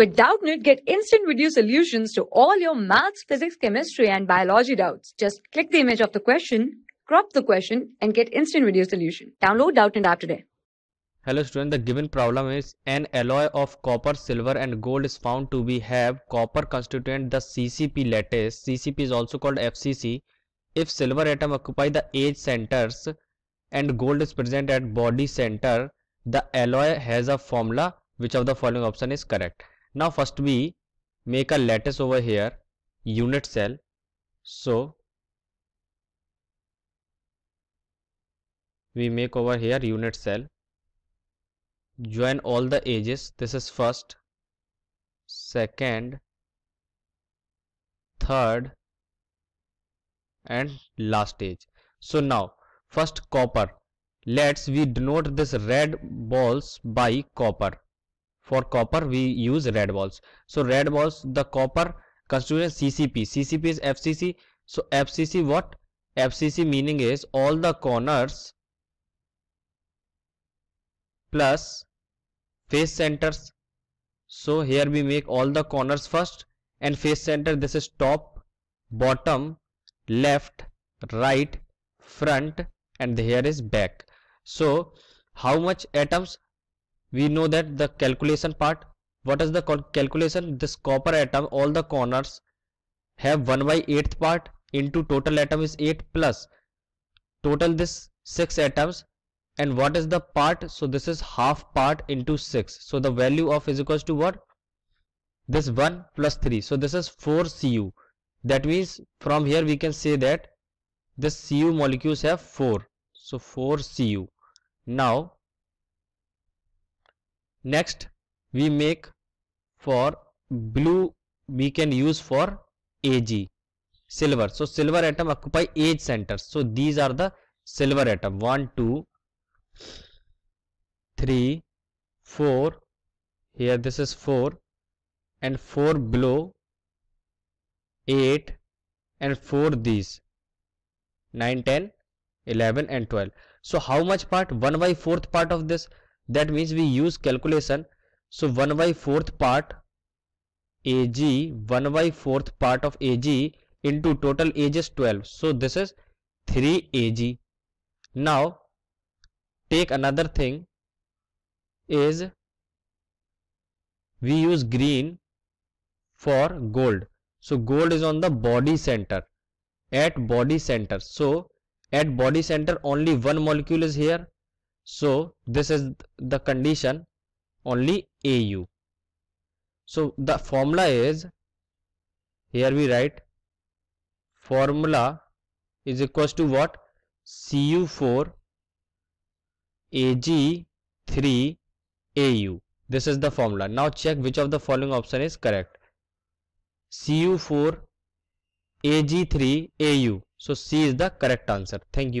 With Doubtnit, get instant video solutions to all your maths, physics, chemistry, and biology doubts. Just click the image of the question, crop the question, and get instant video solution. Download Doubtnit app today. Hello students, the given problem is an alloy of copper, silver and gold is found to be have copper constituent the CCP lattice. CCP is also called FCC. If silver atom occupy the edge centers and gold is present at body center, the alloy has a formula which of the following option is correct. Now first we make a lattice over here unit cell. So we make over here unit cell. Join all the edges. This is first, second, third and last edge. So now first copper. Let's we denote this red balls by copper for copper we use red balls so red balls the copper constitutes ccp ccp is fcc so fcc what fcc meaning is all the corners plus face centers so here we make all the corners first and face center this is top bottom left right front and here is back so how much atoms we know that the calculation part what is the calculation this copper atom all the corners have 1 by 8th part into total atom is 8 plus total this 6 atoms and what is the part so this is half part into 6 so the value of is equals to what this 1 plus 3 so this is 4 cu that means from here we can say that this cu molecules have 4 so 4 cu now next we make for blue we can use for ag silver so silver atom occupy age centers so these are the silver atom 1 2 3 4 here this is 4 and 4 below 8 and 4 these 9 10 11 and 12 so how much part 1 by 4th part of this that means we use calculation so 1 by fourth part ag 1 by fourth part of ag into total age is 12 so this is 3 ag now take another thing is we use green for gold so gold is on the body center at body center so at body center only one molecule is here so this is the condition only AU. So the formula is here we write formula is equals to what cu4 ag3 au this is the formula now check which of the following option is correct cu4 ag3 au so c is the correct answer thank you